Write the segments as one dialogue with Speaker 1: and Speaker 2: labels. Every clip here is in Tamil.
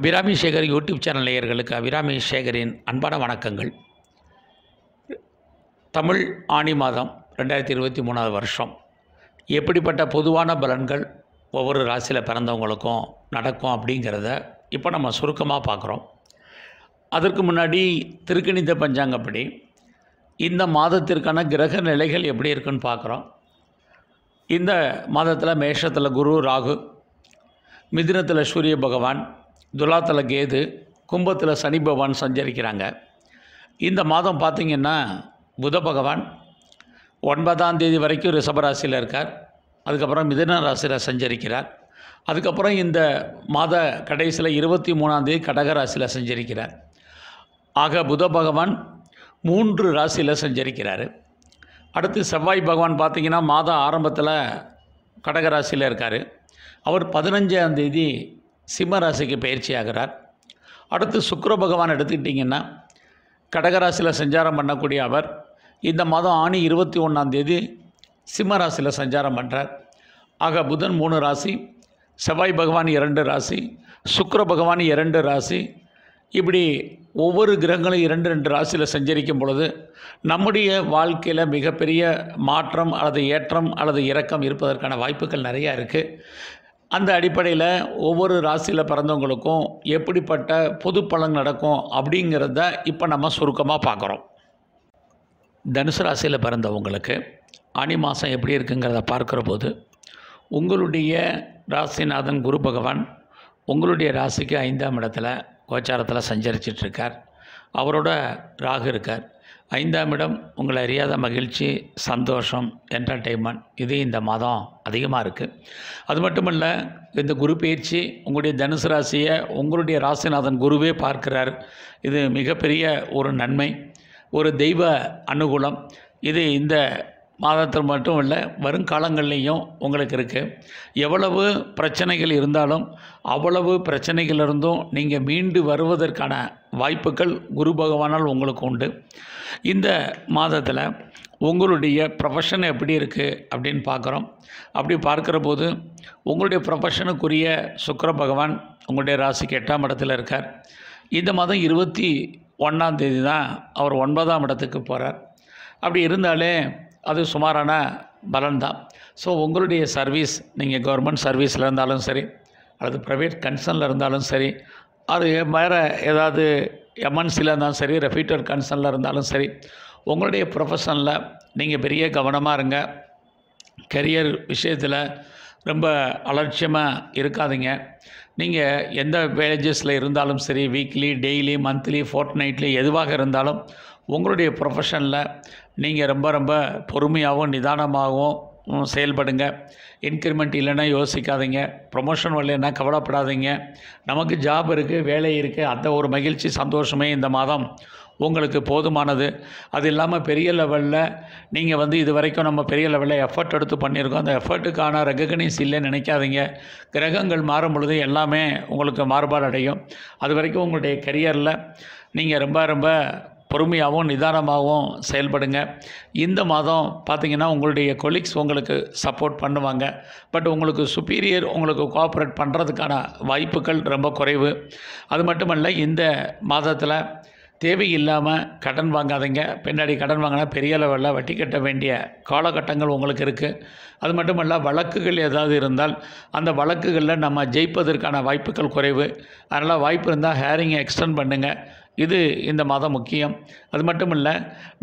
Speaker 1: அபிராமி சேகர் யூடியூப் சேனல் நேயர்களுக்கு அபிராமி சேகரின் அன்பான வணக்கங்கள் தமிழ் ஆணி மாதம் ரெண்டாயிரத்தி இருபத்தி மூணாவது வருஷம் எப்படிப்பட்ட பொதுவான பலன்கள் ஒவ்வொரு ராசியில் பிறந்தவங்களுக்கும் நடக்கும் அப்படிங்கிறத இப்போ நம்ம சுருக்கமாக பார்க்குறோம் அதற்கு முன்னாடி திருக்கணித பஞ்சாங்கப்படி இந்த மாதத்திற்கான கிரக நிலைகள் எப்படி இருக்குன்னு பார்க்குறோம் இந்த மாதத்தில் மேஷத்தில் குரு ராகு மிதினத்தில் சூரிய பகவான் துலாத்தில் கேது கும்பத்தில் சனி பகவான் சஞ்சரிக்கிறாங்க இந்த மாதம் பார்த்திங்கன்னா புத பகவான் ஒன்பதாம் தேதி வரைக்கும் ரிஷபராசியில் இருக்கார் அதுக்கப்புறம் மிதன ராசியில் சஞ்சரிக்கிறார் அதுக்கப்புறம் இந்த மாத கடைசியில் இருபத்தி மூணாம் தேதி கடகராசியில் சஞ்சரிக்கிறார் ஆக புத பகவான் மூன்று ராசியில் சஞ்சரிக்கிறார் அடுத்து செவ்வாய் பகவான் பார்த்திங்கன்னா மாத ஆரம்பத்தில் கடகராசியில் இருக்கார் அவர் பதினஞ்சாம் தேதி சிம்மராசிக்கு பயிற்சி ஆகிறார் அடுத்து சுக்கர பகவான் எடுத்துக்கிட்டிங்கன்னா கடகராசியில் சஞ்சாரம் பண்ணக்கூடிய அவர் இந்த மாதம் ஆணி இருபத்தி ஒன்றாந்தேதி சிம்மராசியில் சஞ்சாரம் பண்ணுறார் ஆக புதன் மூணு ராசி செவ்வாய் பகவான் இரண்டு ராசி சுக்கர பகவான் இரண்டு ராசி இப்படி ஒவ்வொரு கிரகங்களும் இரண்டு ரெண்டு ராசியில் சஞ்சரிக்கும் பொழுது நம்முடைய வாழ்க்கையில் மிகப்பெரிய மாற்றம் அல்லது ஏற்றம் அல்லது இறக்கம் இருப்பதற்கான வாய்ப்புகள் நிறையா இருக்குது அந்த அடிப்படையில் ஒவ்வொரு ராசியில் பிறந்தவங்களுக்கும் எப்படிப்பட்ட பொது பலன் நடக்கும் அப்படிங்கிறத இப்போ நம்ம சுருக்கமாக பார்க்குறோம் தனுசு ராசியில் பிறந்தவங்களுக்கு ஆணி மாதம் எப்படி இருக்குங்கிறத பார்க்குற போது உங்களுடைய ராசிநாதன் குரு பகவான் உங்களுடைய ராசிக்கு ஐந்தாம் இடத்துல கோச்சாரத்தில் சஞ்சரிச்சிட்ருக்கார் அவரோட ராகு இருக்கார் ஐந்தாம் இடம் உங்களை அறியாத மகிழ்ச்சி சந்தோஷம் என்டர்டெயின்மெண்ட் இது இந்த மாதம் அதிகமாக இருக்குது அது மட்டும் இல்லை இந்த குரு பயிற்சி உங்களுடைய தனுசு ராசியை உங்களுடைய ராசிநாதன் குருவே பார்க்கிறார் இது மிகப்பெரிய ஒரு நன்மை ஒரு தெய்வ அனுகூலம் இது இந்த மாதத்தில் மட்டும் இல்லை வருங்காலங்கள்லேயும் உங்களுக்கு இருக்குது எவ்வளவு பிரச்சனைகள் இருந்தாலும் அவ்வளவு பிரச்சனைகளிலிருந்தும் நீங்கள் மீண்டு வருவதற்கான வாய்ப்புகள் குரு பகவானால் உங்களுக்கு உண்டு இந்த மாதத்தில் உங்களுடைய ப்ரொஃபஷன் எப்படி இருக்குது அப்படின்னு பார்க்குறோம் அப்படி பார்க்குற போது உங்களுடைய ப்ரொஃபஷனுக்குரிய சுக்கர பகவான் உங்களுடைய ராசிக்கு எட்டாம் இடத்துல இருக்கார் இந்த மாதம் இருபத்தி ஒன்றாம் தேதி தான் அவர் ஒன்பதாம் இடத்துக்கு போகிறார் அப்படி இருந்தாலே அது சுமாரான பலன்தான் ஸோ உங்களுடைய சர்வீஸ் நீங்கள் கவர்மெண்ட் சர்வீஸில் இருந்தாலும் சரி அல்லது ப்ரைவேட் கன்சர்னில் இருந்தாலும் சரி அது வேறு ஏதாவது எம்என்சியில் இருந்தாலும் சரி ரெஃப்யூட்டர் கன்சர்னில் இருந்தாலும் சரி உங்களுடைய ப்ரொஃபஷனில் நீங்கள் பெரிய கவனமாக இருங்க கரியர் விஷயத்தில் ரொம்ப அலட்சியமாக இருக்காதுங்க நீங்கள் எந்த வேலேஜஸில் இருந்தாலும் சரி weekly daily monthly fortnightly எதுவாக இருந்தாலும் உங்களுடைய ப்ரொஃபஷனில் நீங்கள் ரொம்ப ரொம்ப பொறுமையாகவும் நிதானமாகவும் செயல்படுங்க இன்க்ரிமெண்ட் இல்லைன்னா யோசிக்காதீங்க ப்ரொமோஷன் வரலன்னா கவலைப்படாதீங்க நமக்கு ஜாப் இருக்குது வேலை இருக்குது அந்த ஒரு மகிழ்ச்சி சந்தோஷமே இந்த மாதம் உங்களுக்கு போதுமானது அது இல்லாமல் பெரிய லெவலில் நீங்கள் வந்து இது வரைக்கும் நம்ம பெரிய லெவலில் எஃபர்ட் எடுத்து பண்ணியிருக்கோம் அந்த எஃபர்ட்டுக்கான ரெகக்னைஸ் இல்லைன்னு நினைக்காதீங்க கிரகங்கள் மாறும் பொழுது எல்லாமே உங்களுக்கு மாறுபாடு அடையும் அது வரைக்கும் உங்களுடைய கரியரில் நீங்கள் ரொம்ப ரொம்ப பொறுமையாகவும் நிதானமாகவும் செயல்படுங்க இந்த மாதம் பார்த்திங்கன்னா உங்களுடைய கொலீக்ஸ் உங்களுக்கு சப்போர்ட் பண்ணுவாங்க பட் உங்களுக்கு சுப்பீரியர் உங்களுக்கு கோஆப்ரேட் பண்ணுறதுக்கான வாய்ப்புகள் ரொம்ப குறைவு அது மட்டுமல்ல இந்த மாதத்தில் தேவையில்லாமல் கடன் வாங்காதீங்க பின்னாடி கடன் வாங்கினா பெரிய லெவலில் வட்டி கட்ட வேண்டிய காலகட்டங்கள் உங்களுக்கு இருக்குது அது மட்டுமல்ல வழக்குகள் ஏதாவது இருந்தால் அந்த வழக்குகளில் நம்ம ஜெயிப்பதற்கான வாய்ப்புகள் குறைவு அதனால் வாய்ப்பு இருந்தால் ஹேரிங்கை எக்ஸ்டெண்ட் பண்ணுங்கள் இது இந்த மாதம் முக்கியம் அது மட்டும் இல்லை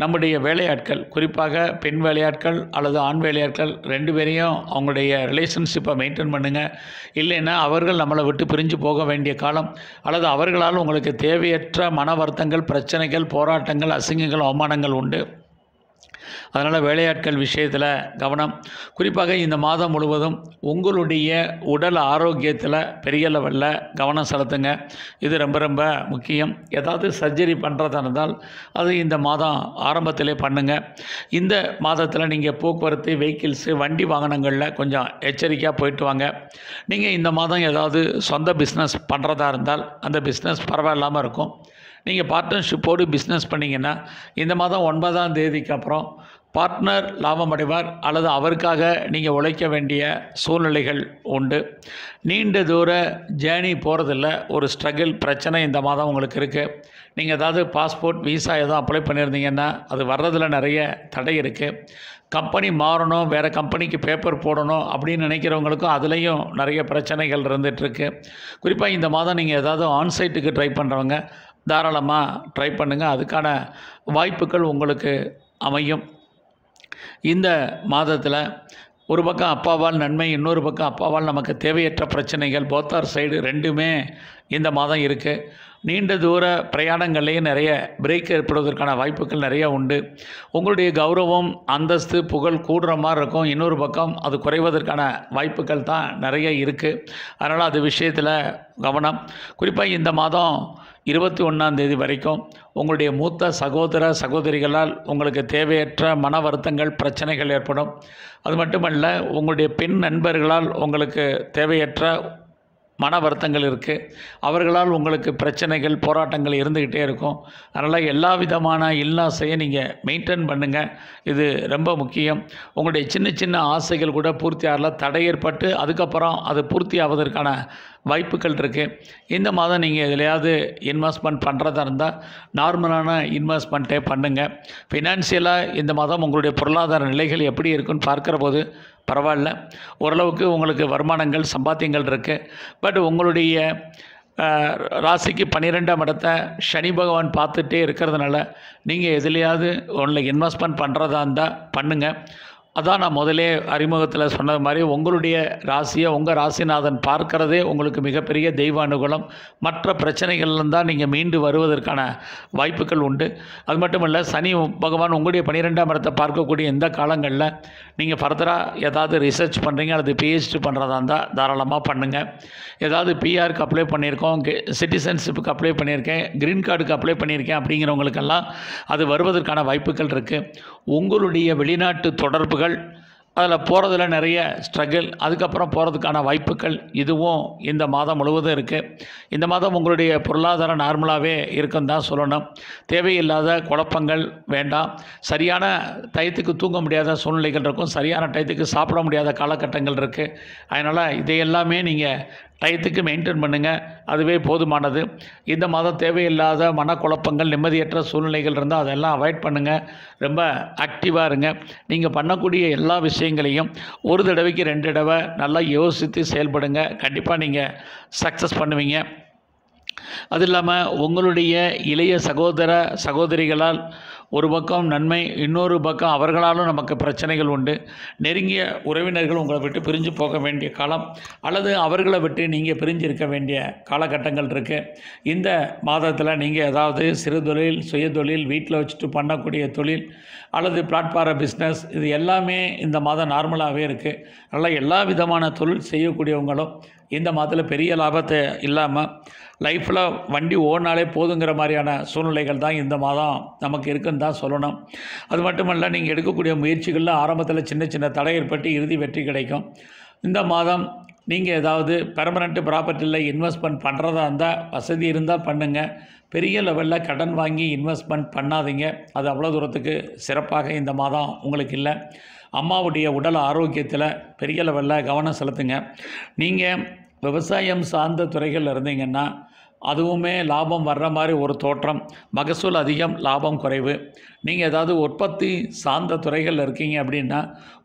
Speaker 1: நம்முடைய வேலையாட்கள் குறிப்பாக பெண் வேலையாட்கள் அல்லது ஆண் வேலையாட்கள் ரெண்டு பேரையும் அவங்களுடைய ரிலேஷன்ஷிப்பை மெயின்டைன் பண்ணுங்கள் இல்லைன்னா அவர்கள் நம்மளை விட்டு பிரிஞ்சு போக வேண்டிய காலம் அல்லது அவர்களால் உங்களுக்கு தேவையற்ற மன வருத்தங்கள் பிரச்சனைகள் போராட்டங்கள் அசிங்கங்கள் அவமானங்கள் உண்டு அதனால் வேலையாட்கள் விஷயத்தில் கவனம் குறிப்பாக இந்த மாதம் முழுவதும் உங்களுடைய உடல் ஆரோக்கியத்தில் பெரிய லெவலில் கவனம் செலுத்துங்க இது ரொம்ப ரொம்ப முக்கியம் ஏதாவது சர்ஜரி பண்ணுறதா இருந்தால் அது இந்த மாதம் ஆரம்பத்திலே பண்ணுங்கள் இந்த மாதத்தில் நீங்கள் போக்குவரத்து வெஹிக்கிள்ஸு வண்டி வாகனங்களில் கொஞ்சம் எச்சரிக்கையாக போயிட்டு வாங்க நீங்கள் இந்த மாதம் ஏதாவது சொந்த பிஸ்னஸ் பண்ணுறதா இருந்தால் அந்த பிஸ்னஸ் பரவாயில்லாமல் இருக்கும் நீங்கள் பார்ட்னர்ஷிப்போடு பிஸ்னஸ் பண்ணிங்கன்னா இந்த மாதம் ஒன்பதாம் தேதிக்கு அப்புறம் பார்ட்னர் லாபம் அடைவார் அல்லது அவருக்காக நீங்கள் உழைக்க வேண்டிய சூழ்நிலைகள் உண்டு நீண்ட தூர ஜேர்னி போகிறதில்ல ஒரு ஸ்ட்ரகிள் பிரச்சனை இந்த மாதம் உங்களுக்கு இருக்குது நீங்கள் ஏதாவது பாஸ்போர்ட் விசா எதுவும் அப்ளை பண்ணியிருந்தீங்கன்னா அது வர்றதில் நிறைய தடை இருக்குது கம்பெனி மாறணும் வேறு கம்பெனிக்கு பேப்பர் போடணும் அப்படின்னு நினைக்கிறவங்களுக்கும் அதுலேயும் நிறைய பிரச்சனைகள் இருந்துகிட்ருக்கு குறிப்பாக இந்த மாதம் நீங்கள் ஏதாவது ஆன்சைட்டுக்கு ட்ரை பண்ணுறவங்க தாராளமாக ட்ரை பண்ணுங்கள் அதுக்கான வாய்ப்புகள் உங்களுக்கு அமையும் இந்த மாதத்தில் ஒரு பக்கம் அப்பாவால் நன்மை இன்னொரு பக்கம் அப்பாவால் நமக்கு தேவையற்ற பிரச்சனைகள் போத்தார் சைடு ரெண்டுமே இந்த மாதம் இருக்குது நீண்ட தூர பிரயாணங்கள்லேயே நிறைய பிரேக் ஏற்படுவதற்கான வாய்ப்புகள் நிறைய உண்டு உங்களுடைய கௌரவம் அந்தஸ்து புகழ் கூடுற மாதிரி இருக்கும் இன்னொரு பக்கம் அது குறைவதற்கான வாய்ப்புகள் தான் நிறைய இருக்குது அதனால் அது விஷயத்தில் கவனம் குறிப்பாக இந்த மாதம் இருபத்தி ஒன்றாந்தேதி வரைக்கும் உங்களுடைய மூத்த சகோதர சகோதரிகளால் உங்களுக்கு தேவையற்ற மன வருத்தங்கள் பிரச்சனைகள் ஏற்படும் அது மட்டுமல்ல உங்களுடைய பெண் நண்பர்களால் உங்களுக்கு தேவையற்ற மன வருத்தங்கள் இருக்குது அவர்களால் உங்களுக்கு பிரச்சனைகள் போராட்டங்கள் இருந்துக்கிட்டே இருக்கும் அதனால் எல்லா விதமான இல்லாசையை நீங்கள் மெயின்டைன் பண்ணுங்கள் இது ரொம்ப முக்கியம் உங்களுடைய சின்ன சின்ன ஆசைகள் கூட பூர்த்தி ஆகல தடை ஏற்பட்டு அதுக்கப்புறம் அது பூர்த்தி ஆவதற்கான வாய்ப்புகள் இருக்குது இந்த மாதம் நீங்கள் எதுலையாவது இன்வெஸ்ட்மெண்ட் பண்ணுறதா இருந்தால் நார்மலான இன்வெஸ்ட்மெண்ட்டே பண்ணுங்கள் ஃபினான்ஷியலாக இந்த மாதம் உங்களுடைய பொருளாதார நிலைகள் எப்படி இருக்குன்னு பார்க்குற போது பரவாயில்ல ஓரளவுக்கு உங்களுக்கு வருமானங்கள் சம்பாத்தியங்கள் இருக்குது பட் உங்களுடைய ராசிக்கு பன்னிரெண்டாம் இடத்தை சனி பகவான் பார்த்துட்டே இருக்கிறதுனால நீங்கள் எதுலையாவது ஒன்றில் இன்வெஸ்ட்மெண்ட் பண்ணுறதா இருந்தால் பண்ணுங்கள் அதான் நான் முதலே அறிமுகத்தில் சொன்னது மாதிரி உங்களுடைய ராசியை உங்கள் ராசிநாதன் பார்க்கறதே உங்களுக்கு மிகப்பெரிய தெய்வ அனுகூலம் மற்ற பிரச்சனைகள்லாம் தான் நீங்கள் மீண்டு வருவதற்கான வாய்ப்புகள் உண்டு அது மட்டும் இல்லை சனி பகவான் உங்களுடைய பன்னிரெண்டாம் இடத்தை பார்க்கக்கூடிய எந்த காலங்களில் நீங்கள் ஃபர்தராக ஏதாவது ரிசர்ச் பண்ணுறீங்க அல்லது பிஹெச்டி பண்ணுறதா இருந்தால் தாராளமாக பண்ணுங்கள் ஏதாவது பிஆருக்கு அப்ளை பண்ணியிருக்கோம் சிட்டிசன்ஷிப்புக்கு அப்ளை பண்ணியிருக்கேன் க்ரீன் கார்டுக்கு அப்ளை பண்ணியிருக்கேன் அப்படிங்கிறவங்களுக்கெல்லாம் அது வருவதற்கான வாய்ப்புகள் இருக்குது உங்களுடைய வெளிநாட்டு தொடர்பு உறவுகள் அதில் போகிறதுல நிறைய ஸ்ட்ரகிள் அதுக்கப்புறம் போகிறதுக்கான வாய்ப்புகள் இதுவும் இந்த மாதம் முழுவதும் இருக்குது இந்த மாதம் உங்களுடைய பொருளாதாரம் நார்மலாகவே இருக்குன்னு தான் சொல்லணும் தேவையில்லாத குழப்பங்கள் வேண்டாம் சரியான டயத்துக்கு தூங்க முடியாத சூழ்நிலைகள் இருக்கும் சரியான டயத்துக்கு சாப்பிட முடியாத காலகட்டங்கள் இருக்குது அதனால் இதையெல்லாமே நீங்கள் டயத்துக்கு மெயின்டைன் பண்ணுங்கள் அதுவே போதுமானது இந்த மாதம் தேவையில்லாத மனக்குழப்பங்கள் நிம்மதியற்ற சூழ்நிலைகள் இருந்தால் அதெல்லாம் அவாய்ட் பண்ணுங்கள் ரொம்ப ஆக்டிவாக இருங்க நீங்கள் பண்ணக்கூடிய எல்லா விஷயங்களையும் ஒரு தடவைக்கு ரெண்டு தடவை நல்லா யோசித்து செயல்படுங்க கண்டிப்பாக நீங்கள் சக்ஸஸ் பண்ணுவீங்க அது இல்லாமல் உங்களுடைய இளைய சகோதர சகோதரிகளால் ஒரு பக்கம் நன்மை இன்னொரு பக்கம் அவர்களாலும் நமக்கு பிரச்சனைகள் உண்டு நெருங்கிய உறவினர்கள் உங்களை விட்டு பிரிஞ்சு போக வேண்டிய காலம் அல்லது அவர்களை விட்டு நீங்கள் பிரிஞ்சு இருக்க வேண்டிய காலகட்டங்கள் இருக்குது இந்த மாதத்தில் நீங்கள் ஏதாவது சிறு தொழில் சுய தொழில் வீட்டில் வச்சுட்டு பண்ணக்கூடிய தொழில் அல்லது பிளாட்ஃபார பிஸ்னஸ் இது எல்லாமே இந்த மாதம் நார்மலாகவே இருக்குது அதனால் எல்லா விதமான தொழில் செய்யக்கூடியவங்களும் இந்த மாதத்தில் பெரிய லாபத்தை இல்லாமல் லைஃப்பில் வண்டி ஓடினாலே போதுங்கிற மாதிரியான சூழ்நிலைகள் தான் இந்த மாதம் நமக்கு இருக்குன்னு தான் சொல்லணும் அது மட்டுமல்ல நீங்கள் எடுக்கக்கூடிய முயற்சிகளில் ஆரம்பத்தில் சின்ன சின்ன தடை ஏற்பட்டு இறுதி வெற்றி கிடைக்கும் இந்த மாதம் நீங்கள் ஏதாவது பெர்மனண்ட்டு ப்ராப்பர்ட்டியில் இன்வெஸ்ட்மெண்ட் பண்ணுறதா இருந்தால் வசதி இருந்தால் பண்ணுங்கள் பெரிய லெவலில் கடன் வாங்கி இன்வெஸ்ட்மெண்ட் பண்ணாதீங்க அது அவ்வளோ தூரத்துக்கு சிறப்பாக இந்த மாதம் உங்களுக்கு இல்லை அம்மாவுடைய உடல் ஆரோக்கியத்தில் பெரிய லெவலில் கவனம் செலுத்துங்க நீங்கள் விவசாயம் சார்ந்த துறைகளில் இருந்தீங்கன்னா அதுவுமே லாபம் வர்ற மாதிரி ஒரு தோற்றம் மகசூல் அதிகம் லாபம் குறைவு நீங்கள் ஏதாவது உற்பத்தி சார்ந்த துறைகளில் இருக்கீங்க அப்படின்னா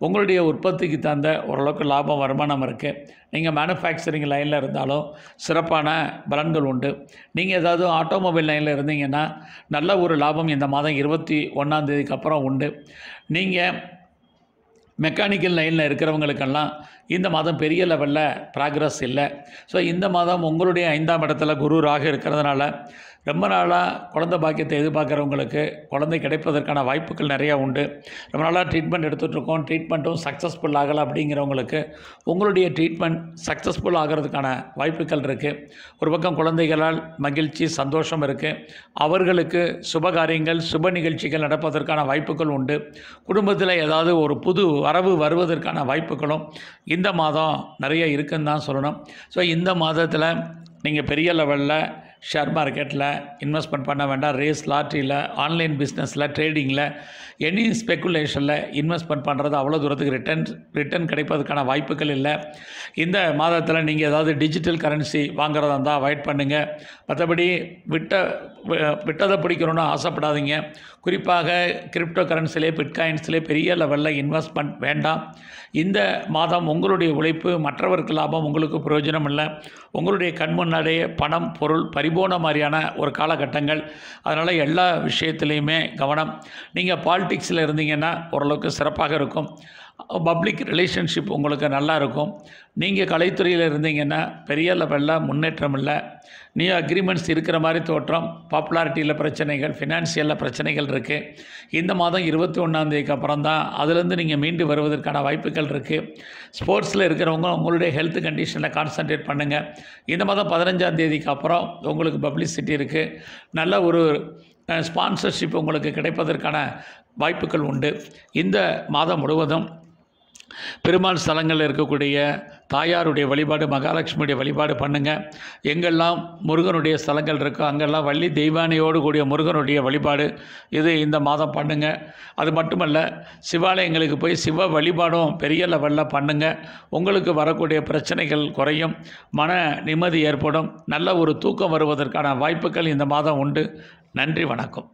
Speaker 1: உங்களுடைய உற்பத்திக்கு தகுந்த ஓரளவுக்கு லாபம் வருமானம் இருக்குது நீங்கள் மேனுஃபேக்சரிங் லைனில் இருந்தாலும் சிறப்பான பலன்கள் உண்டு நீங்கள் ஏதாவது ஆட்டோமொபைல் லைனில் இருந்தீங்கன்னா நல்ல ஒரு லாபம் இந்த மாதம் இருபத்தி ஒன்றாந்தேதிக்கு அப்புறம் உண்டு நீங்கள் மெக்கானிக்கல் லைனில் இருக்கிறவங்களுக்கெல்லாம் இந்த மாதம் பெரிய லெவலில் ப்ராக்ரஸ் இல்லை ஸோ இந்த மாதம் உங்களுடைய ஐந்தாம் இடத்துல குரு ராக இருக்கிறதுனால ரொம்ப நாளாக குழந்தை பாக்கியத்தை எதிர்பார்க்குறவங்களுக்கு குழந்தை கிடைப்பதற்கான வாய்ப்புகள் நிறையா உண்டு ரொம்ப நாளாக ட்ரீட்மெண்ட் எடுத்துகிட்ருக்கோம் ட்ரீட்மெண்ட்டும் சக்ஸஸ்ஃபுல் ஆகலை அப்படிங்கிறவங்களுக்கு உங்களுடைய ட்ரீட்மெண்ட் சக்ஸஸ்ஃபுல் ஆகிறதுக்கான வாய்ப்புகள் இருக்குது ஒரு பக்கம் குழந்தைகளால் மகிழ்ச்சி சந்தோஷம் இருக்குது அவர்களுக்கு சுப காரியங்கள் சுப நிகழ்ச்சிகள் நடப்பதற்கான வாய்ப்புகள் உண்டு குடும்பத்தில் ஏதாவது ஒரு புது வரவு வருவதற்கான வாய்ப்புகளும் இந்த மாதம் நிறைய இருக்குன்னு தான் சொல்லணும் ஸோ இந்த மாதத்தில் நீங்கள் பெரிய லெவலில் ஷேர் மார்க்கெட்டில் இன்வெஸ்ட்மெண்ட் பண்ண வேண்டாம் ரேஸ் லாட்ரியில் ஆன்லைன் பிஸ்னஸில் ட்ரேடிங்கில் எனி ஸ்பெக்குலேஷனில் இன்வெஸ்ட்மெண்ட் பண்ணுறது அவ்வளோ தூரத்துக்கு ரிட்டர்ன் ரிட்டர்ன் கிடைப்பதற்கான வாய்ப்புகள் இல்லை இந்த மாதத்தில் நீங்கள் ஏதாவது டிஜிட்டல் கரன்சி வாங்குறதா இருந்தால் அவாய்ட் பண்ணுங்கள் மற்றபடி விட்ட விட்டதை பிடிக்கணும்னு ஆசைப்படாதீங்க குறிப்பாக கிரிப்டோ கரன்சிலே பிட்காயின்ஸ்லே பெரிய லெவலில் இன்வெஸ்ட்மெண்ட் வேண்டாம் இந்த மாதம் உங்களுடைய உழைப்பு மற்றவருக்கு லாபம் உங்களுக்கு பிரயோஜனம் இல்லை உங்களுடைய கண் முன்னாடியே பணம் பொருள் பரிபூர்ண மாதிரியான ஒரு காலகட்டங்கள் அதனால் எல்லா விஷயத்துலேயுமே கவனம் நீங்கள் பாலிடிக்ஸில் இருந்தீங்கன்னா ஓரளவுக்கு சிறப்பாக இருக்கும் பப்ளிக் ரிலேஷன்ஷிப் உங்களுக்கு நல்லா இருக்கும் நீங்கள் கலைத்துறையில் இருந்தீங்கன்னா பெரிய லெவலில் முன்னேற்றம் இல்லை நியூ அக்ரிமெண்ட்ஸ் இருக்கிற மாதிரி தோற்றம் பாப்புலாரிட்டியில் பிரச்சனைகள் ஃபினான்ஷியலில் பிரச்சனைகள் இருக்குது இந்த மாதம் இருபத்தி ஒன்றாந்தேதிக்கு அப்புறம் தான் அதுலேருந்து நீங்கள் மீண்டு வருவதற்கான வாய்ப்புகள் இருக்குது ஸ்போர்ட்ஸில் இருக்கிறவங்க உங்களுடைய ஹெல்த் கண்டிஷனில் கான்சன்ட்ரேட் பண்ணுங்கள் இந்த மாதம் பதினஞ்சாந்தேதிக்கு அப்புறம் உங்களுக்கு பப்ளிசிட்டி இருக்குது நல்ல ஒரு ஸ்பான்சர்ஷிப் உங்களுக்கு கிடைப்பதற்கான வாய்ப்புகள் உண்டு இந்த மாதம் முழுவதும் பெருமாள் ஸ்தலங்களில் இருக்கக்கூடிய தாயாருடைய வழிபாடு மகாலட்சுமியுடைய வழிபாடு பண்ணுங்கள் எங்கெல்லாம் முருகனுடைய ஸ்தலங்கள் இருக்கோ அங்கெல்லாம் வள்ளி தெய்வானையோடு கூடிய முருகனுடைய வழிபாடு இது இந்த மாதம் பண்ணுங்கள் அது மட்டுமல்ல சிவாலயங்களுக்கு போய் சிவ வழிபாடும் பெரிய லெவலில் பண்ணுங்கள் உங்களுக்கு வரக்கூடிய பிரச்சனைகள் குறையும் மன நிம்மதி ஏற்படும் நல்ல ஒரு தூக்கம் வருவதற்கான வாய்ப்புகள் இந்த மாதம் உண்டு நன்றி வணக்கம்